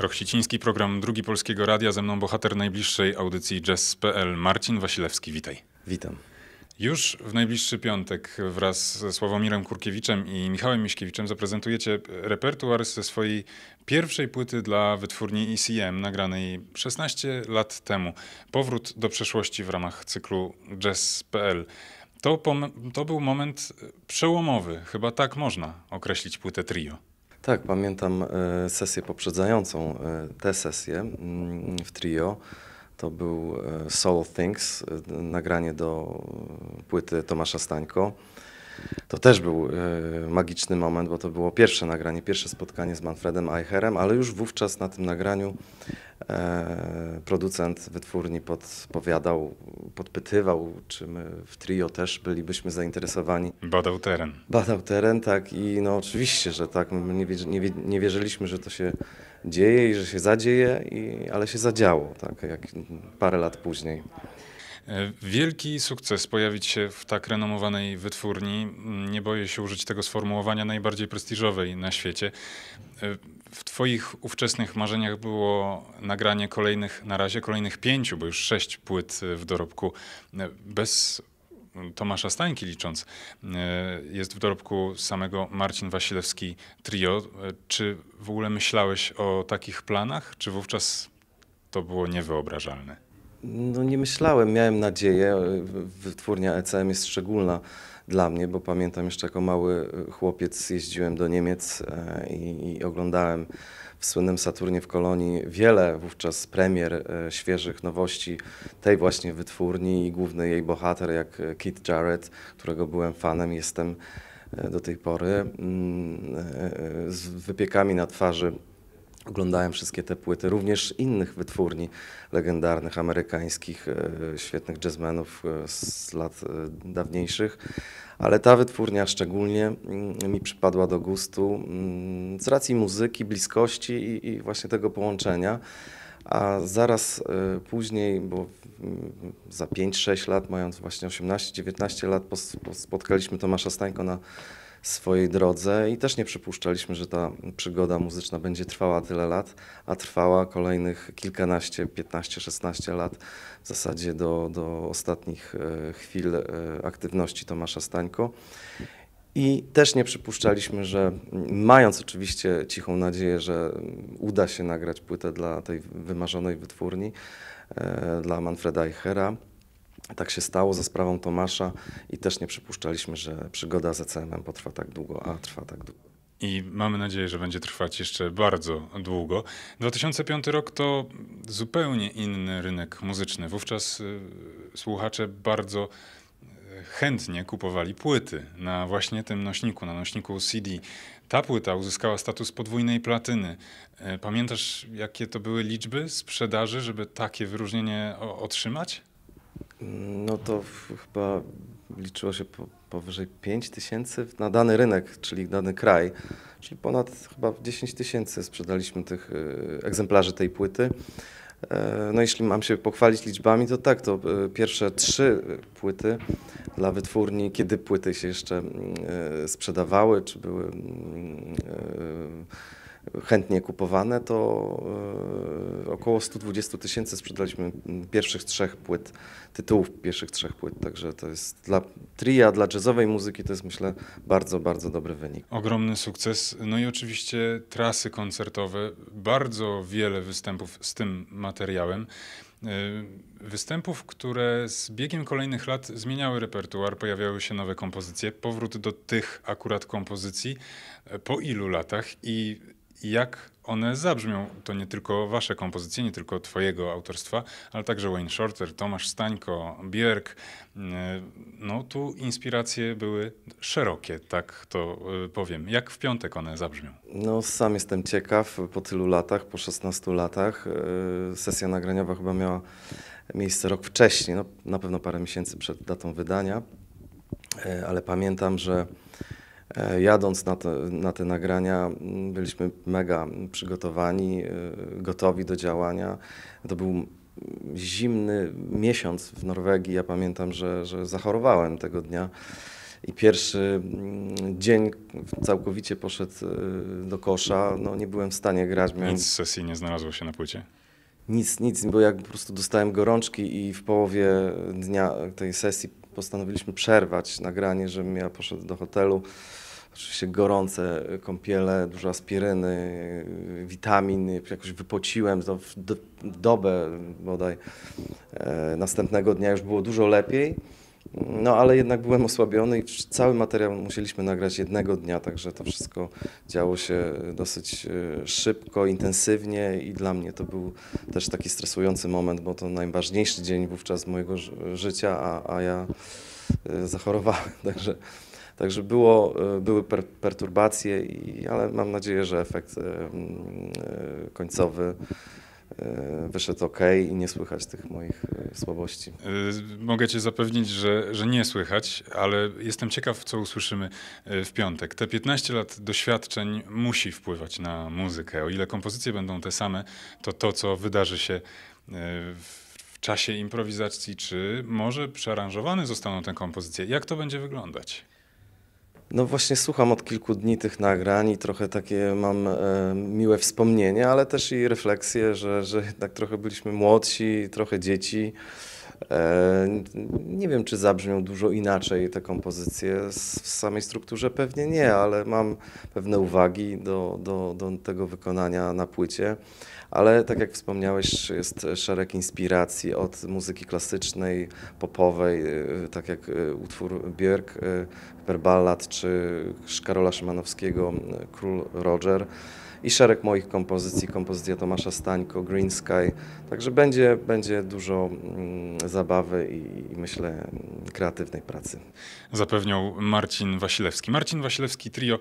Roch program Drugi Polskiego Radia. Ze mną bohater najbliższej audycji jazz.pl Marcin Wasilewski. Witaj. Witam. Już w najbliższy piątek wraz ze Sławomirem Kurkiewiczem i Michałem Miśkiewiczem zaprezentujecie repertuar ze swojej pierwszej płyty dla wytwórni ECM, nagranej 16 lat temu. Powrót do przeszłości w ramach cyklu jazz.pl. To, to był moment przełomowy, chyba tak można określić płytę trio. Tak, pamiętam e, sesję poprzedzającą e, tę sesję mm, w trio. To był e, Soul Things, nagranie do płyty Tomasza Stańko. To też był magiczny moment, bo to było pierwsze nagranie, pierwsze spotkanie z Manfredem Eicherem, ale już wówczas na tym nagraniu E, producent wytwórni podpowiadał, podpytywał, czy my w trio też bylibyśmy zainteresowani. Badał teren. Badał teren, tak i no oczywiście, że tak, my nie, nie, nie wierzyliśmy, że to się dzieje i że się zadzieje, i, ale się zadziało, tak, jak parę lat później. E, wielki sukces pojawić się w tak renomowanej wytwórni. Mm, nie boję się użyć tego sformułowania najbardziej prestiżowej na świecie. E, w Twoich ówczesnych marzeniach było nagranie kolejnych, na razie kolejnych pięciu, bo już sześć płyt e, w dorobku bez Tomasza Stańki licząc, jest w dorobku samego Marcin Wasilewski Trio. Czy w ogóle myślałeś o takich planach, czy wówczas to było niewyobrażalne? No nie myślałem, miałem nadzieję. Wytwórnia ECM jest szczególna dla mnie, bo pamiętam jeszcze jako mały chłopiec jeździłem do Niemiec e, i, i oglądałem w słynnym Saturnie w Kolonii wiele wówczas premier e, świeżych nowości tej właśnie wytwórni i główny jej bohater jak Kit Jarrett, którego byłem fanem, jestem e, do tej pory, mm, z wypiekami na twarzy Oglądałem wszystkie te płyty, również innych wytwórni legendarnych, amerykańskich, e, świetnych jazzmenów e, z lat e, dawniejszych, ale ta wytwórnia szczególnie mm, mi przypadła do gustu mm, z racji muzyki, bliskości i, właśnie tego połączenia. A zaraz później, bo mm, za 5-6 lat, mając właśnie 18-19 lat, spotkaliśmy Tomasza Stańko na swojej drodze i też nie przypuszczaliśmy, że ta przygoda muzyczna będzie trwała tyle lat, a trwała kolejnych kilkanaście, piętnaście, szesnaście lat w zasadzie do, do ostatnich e, chwil e, aktywności Tomasza Stańko. I też nie przypuszczaliśmy, że mając oczywiście cichą nadzieję, że uda się nagrać płytę dla tej wymarzonej wytwórni, e, dla Manfreda Eichera, tak się stało za sprawą Tomasza i też nie przypuszczaliśmy, że przygoda z ECM potrwa tak długo, a trwa tak długo. I mamy nadzieję, że będzie trwać jeszcze bardzo długo. 2005 rok to zupełnie inny rynek muzyczny. Wówczas y, słuchacze bardzo y, chętnie kupowali płyty na właśnie tym nośniku, na nośniku CD. Ta płyta uzyskała status podwójnej platyny. Y, pamiętasz, jakie to były liczby sprzedaży, żeby takie wyróżnienie otrzymać? No to chyba liczyło się po, powyżej 5 tysięcy na dany rynek, czyli dany kraj. Czyli ponad chyba 10 tysięcy sprzedaliśmy tych y, egzemplarzy tej płyty. E, no jeśli mam się pochwalić liczbami, to tak, to y, pierwsze trzy y, płyty dla wytwórni, kiedy płyty się jeszcze mm, sprzedawały, czy były mm, chętnie kupowane, to e, około 120 tysięcy sprzedaliśmy pierwszych trzech płyt, tytułów pierwszych trzech płyt. Także to jest dla tria, dla jazzowej muzyki to jest myślę bardzo, bardzo dobry wynik. Ogromny sukces. No i oczywiście trasy koncertowe, bardzo wiele występów z tym materiałem. E, występów, które z biegiem kolejnych lat zmieniały repertuar, pojawiały się nowe kompozycje. Powrót do tych akurat kompozycji e, po ilu latach i jak one zabrzmią. To nie tylko wasze kompozycje, nie tylko twojego autorstwa, ale także Wayne Shorter, Tomasz Stańko, Bierk. E, no tu inspiracje były szerokie, tak to e, powiem. Jak w piątek one zabrzmią? No sam jestem ciekaw, po tylu latach, po 16 latach. E, sesja nagraniowa chyba miała miejsce rok wcześniej, no, na pewno parę miesięcy przed datą wydania, ale pamiętam, że E, jadąc na te, na te nagrania, mm, byliśmy mega przygotowani, e, gotowi do działania. To był zimny miesiąc w Norwegii. Ja pamiętam, że, że zachorowałem tego dnia. I pierwszy mm, dzień całkowicie poszedł e, do kosza. No, nie byłem w stanie grać. Miałem... Nic z sesji nie znalazło się na płycie. Nic, nic, bo jak po prostu dostałem gorączki i w połowie dnia tej sesji postanowiliśmy przerwać nagranie, żebym ja poszedł do hotelu. Oczywiście gorące kąpiele, dużo aspiryny, witamin, jakoś wypociłem w dobę bodaj. E, następnego dnia już było dużo lepiej. No ale jednak byłem osłabiony i cały materiał musieliśmy nagrać jednego dnia, także to wszystko działo się dosyć e, szybko, intensywnie i dla mnie to był też taki stresujący moment, bo to najważniejszy dzień wówczas mojego życia, a, a ja e, zachorowałem, także, także było, e, były per, perturbacje, i, ale mam nadzieję, że efekt końcowy E, wyszedł ok i nie słychać tych moich e, słabości. E, mogę Cię zapewnić, że, że nie słychać, ale jestem ciekaw, co usłyszymy w piątek. Te 15 lat doświadczeń musi wpływać na muzykę. O ile kompozycje będą te same, to to, co wydarzy się w czasie improwizacji, czy może przearanżowane zostaną te kompozycje. Jak to będzie wyglądać? No właśnie słucham od kilku dni tych nagrań i trochę takie mam e, miłe wspomnienie, ale też i refleksje, że, że jednak trochę byliśmy młodsi, trochę dzieci. E, nie wiem, czy zabrzmią dużo inaczej te kompozycje. W samej strukturze pewnie nie, ale mam pewne uwagi do, do, do tego wykonania na płycie ale tak jak wspomniałeś, jest szereg inspiracji od muzyki klasycznej, popowej, y, tak jak y, utwór Björk, y, Perballad czy Karola Szymanowskiego, Król Roger i szereg moich kompozycji, kompozycja Tomasza Stańko, Green Sky. Także będzie, będzie dużo zabawy i, i, myślę kreatywnej pracy. Zapewniał Marcin Wasilewski. Marcin Wasilewski Trio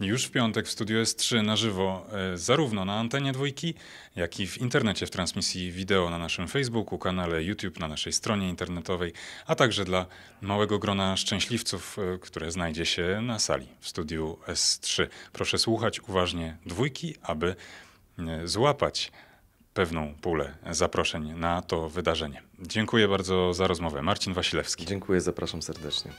już w piątek w Studio S3 na żywo e, zarówno na antenie dwójki, jak i w internecie w transmisji wideo na naszym Facebooku, kanale YouTube, na naszej stronie internetowej, a także dla małego grona szczęśliwców, e, które znajdzie się na sali w studiu S3. Proszę słuchać uważnie dwójki, aby e, złapać pewną pulę zaproszeń na to wydarzenie. Dziękuję bardzo za rozmowę. Marcin Wasilewski. Dziękuję, zapraszam serdecznie.